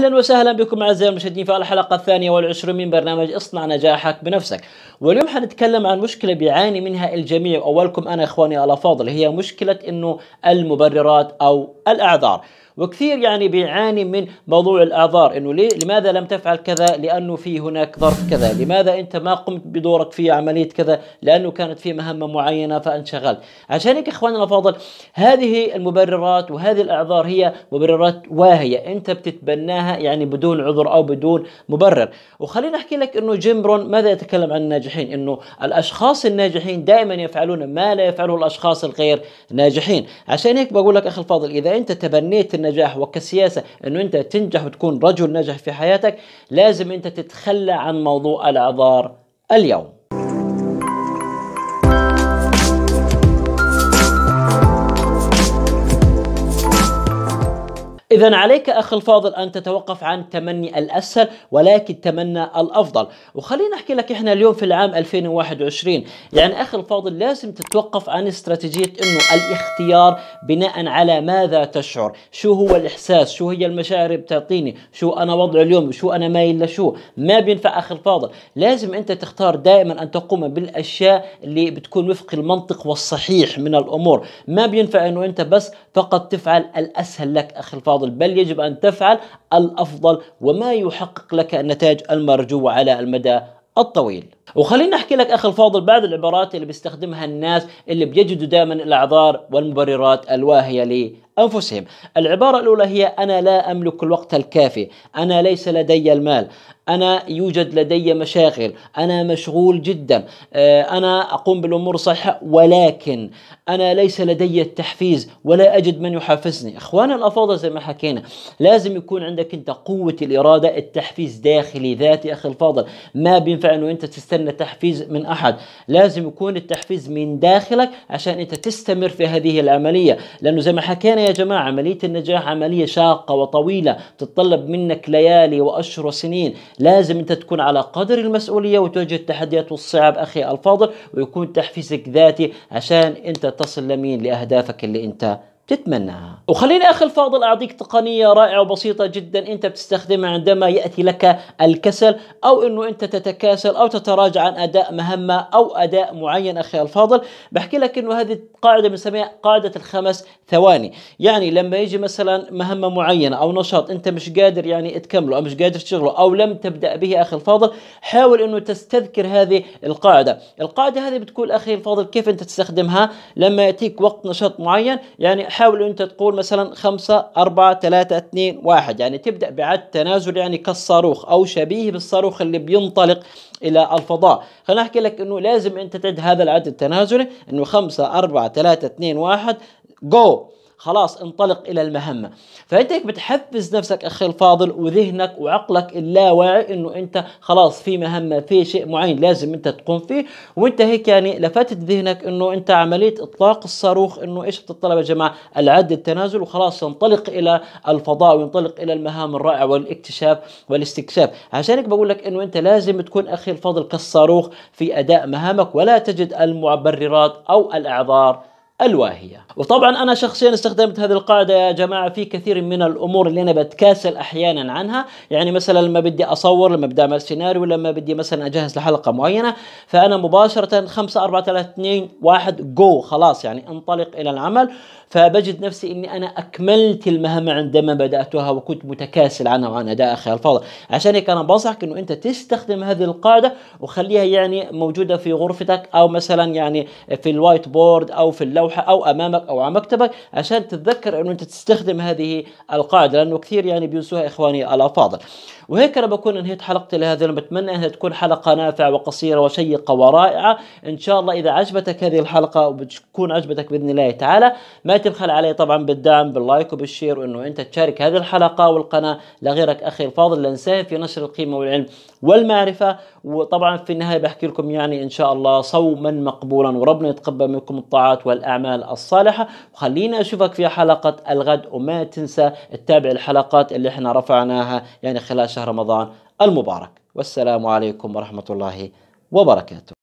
أهلا وسهلا بكم أعزائي المشاهدين في الحلقة الثانية والعشرين من برنامج اصنع نجاحك بنفسك واليوم حنتكلم عن مشكلة بيعاني منها الجميع أولكم أنا إخواني الأفاضل هي مشكلة أنه المبررات أو الأعذار وكثير يعني بيعاني من موضوع الاعذار انه ليه لماذا لم تفعل كذا لانه في هناك ظرف كذا لماذا انت ما قمت بدورك في عمليه كذا لانه كانت في مهمه معينه فانشغلت عشان هيك اخواننا الافاضل هذه المبررات وهذه الاعذار هي مبررات واهيه انت بتتبناها يعني بدون عذر او بدون مبرر وخلينا احكي لك انه جيم ماذا يتكلم عن الناجحين انه الاشخاص الناجحين دائما يفعلون ما لا يفعله الاشخاص الغير ناجحين عشان هيك بقول لك اخي الفاضل اذا انت تبنيت النجاح وكسياسه انه انت تنجح وتكون رجل نجح في حياتك لازم انت تتخلى عن موضوع الاعذار اليوم إذا عليك أخي الفاضل أن تتوقف عن تمني الأسهل ولكن تمنى الأفضل وخلينا أحكي لك إحنا اليوم في العام 2021 يعني أخي الفاضل لازم تتوقف عن استراتيجية أنه الاختيار بناء على ماذا تشعر شو هو الإحساس شو هي المشاعر بتعطيني شو أنا وضع اليوم شو أنا مايل لشو ما بينفع أخي الفاضل لازم أنت تختار دائما أن تقوم بالأشياء اللي بتكون وفق المنطق والصحيح من الأمور ما بينفع أنه أنت بس فقط تفعل الأسهل لك أخي الفاضل الفاضل بل يجب أن تفعل الأفضل وما يحقق لك النتائج المرجوة على المدى الطويل وخليني احكي لك اخي الفاضل بعض العبارات اللي بيستخدمها الناس اللي بيجدوا دائما الاعذار والمبررات الواهيه أنفسهم العبارة الأولى هي أنا لا أملك الوقت الكافي أنا ليس لدي المال أنا يوجد لدي مشاغل أنا مشغول جدا آه، أنا أقوم بالأمور صحيحة ولكن أنا ليس لدي التحفيز ولا أجد من يحفزني إخوانا الأفاضل زي ما حكينا لازم يكون عندك أنت قوة الإرادة التحفيز داخلي ذاتي أخي الفاضل ما بينفع أنه أنت تستنى تحفيز من أحد لازم يكون التحفيز من داخلك عشان أنت تستمر في هذه العملية لأنه زي ما حكينا يا جماعة عملية النجاح عملية شاقة وطويلة تتطلب منك ليالي وأشهر وسنين لازم أنت تكون على قدر المسؤولية وتواجه التحديات والصعاب أخي الفاضل ويكون تحفيزك ذاتي عشان أنت تصل لمين لأهدافك اللي أنت تتمناها وخليني اخي الفاضل اعطيك تقنيه رائعه وبسيطه جدا انت بتستخدمها عندما ياتي لك الكسل او انه انت تتكاسل او تتراجع عن اداء مهمه او اداء معين اخي الفاضل بحكي لك انه هذه قاعده بنسميها قاعده الخمس ثواني يعني لما يجي مثلا مهمه معينه او نشاط انت مش قادر يعني تكمله او مش قادر تشغله او لم تبدا به اخي الفاضل حاول انه تستذكر هذه القاعده القاعده هذه بتقول اخي الفاضل كيف انت تستخدمها لما ياتيك وقت نشاط معين يعني حاول انت تقول مثلا 5 4 3 2 1 يعني تبدا بعد تنازل يعني كالصاروخ او شبيه بالصاروخ اللي بينطلق الى الفضاء خلينا احكي لك انه لازم انت تعد هذا العد التنازلي انه 5 4 3 2 1 جو خلاص انطلق الى المهمه فانت هيك بتحفز نفسك اخي الفاضل وذهنك وعقلك اللاواعي انه انت خلاص في مهمه في شيء معين لازم انت تقوم فيه وانت هيك يعني لفتت ذهنك انه انت عمليه اطلاق الصاروخ انه ايش بتطلب يا جماعه العد التنازل وخلاص ينطلق الى الفضاء وينطلق الى المهام الرائعه والاكتشاف والاستكشاف عشان هيك بقول لك انه انت لازم تكون اخي الفاضل كالصاروخ في اداء مهامك ولا تجد المبررات او الاعذار الواهية وطبعا أنا شخصيا استخدمت هذه القاعدة يا جماعة في كثير من الأمور اللي أنا بتكاسل أحيانا عنها يعني مثلا لما بدي أصور لما بدي أعمل سيناريو لما بدي مثلا أجهز لحلقة معينة فأنا مباشرة 5 4 3 2 1 جو خلاص يعني انطلق إلى العمل فبجد نفسي اني انا اكملت المهمه عندما بداتها وكنت متكاسل عنها وعن اداء اخي الفاضل عشان هيك انا بنصحك انه انت تستخدم هذه القاعده وخليها يعني موجوده في غرفتك او مثلا يعني في الوايت بورد او في اللوحه اللوحه او امامك او على مكتبك عشان تتذكر انه انت تستخدم هذه القاعده لانه كثير يعني بينسوها اخواني الافاضل وهيك انا بكون انهيت حلقتي لهذه اليوم بتمنى انها تكون حلقه نافعه وقصيره وشيقه ورائعه ان شاء الله اذا عجبتك هذه الحلقه وبتكون عجبتك باذن الله تعالى ما تبخل علي طبعا بالدعم باللايك وبالشير وانه انت تشارك هذه الحلقه والقناه لغيرك اخي الفاضل لنساهم في نشر القيمه والعلم والمعرفه وطبعا في النهايه بحكي لكم يعني ان شاء الله صوما مقبولا وربنا يتقبل منكم الطاعات والاعمال الأعمال الصالحة وخلينا أشوفك في حلقة الغد وما تنسى تتابع الحلقات اللي احنا رفعناها يعني خلال شهر رمضان المبارك والسلام عليكم ورحمة الله وبركاته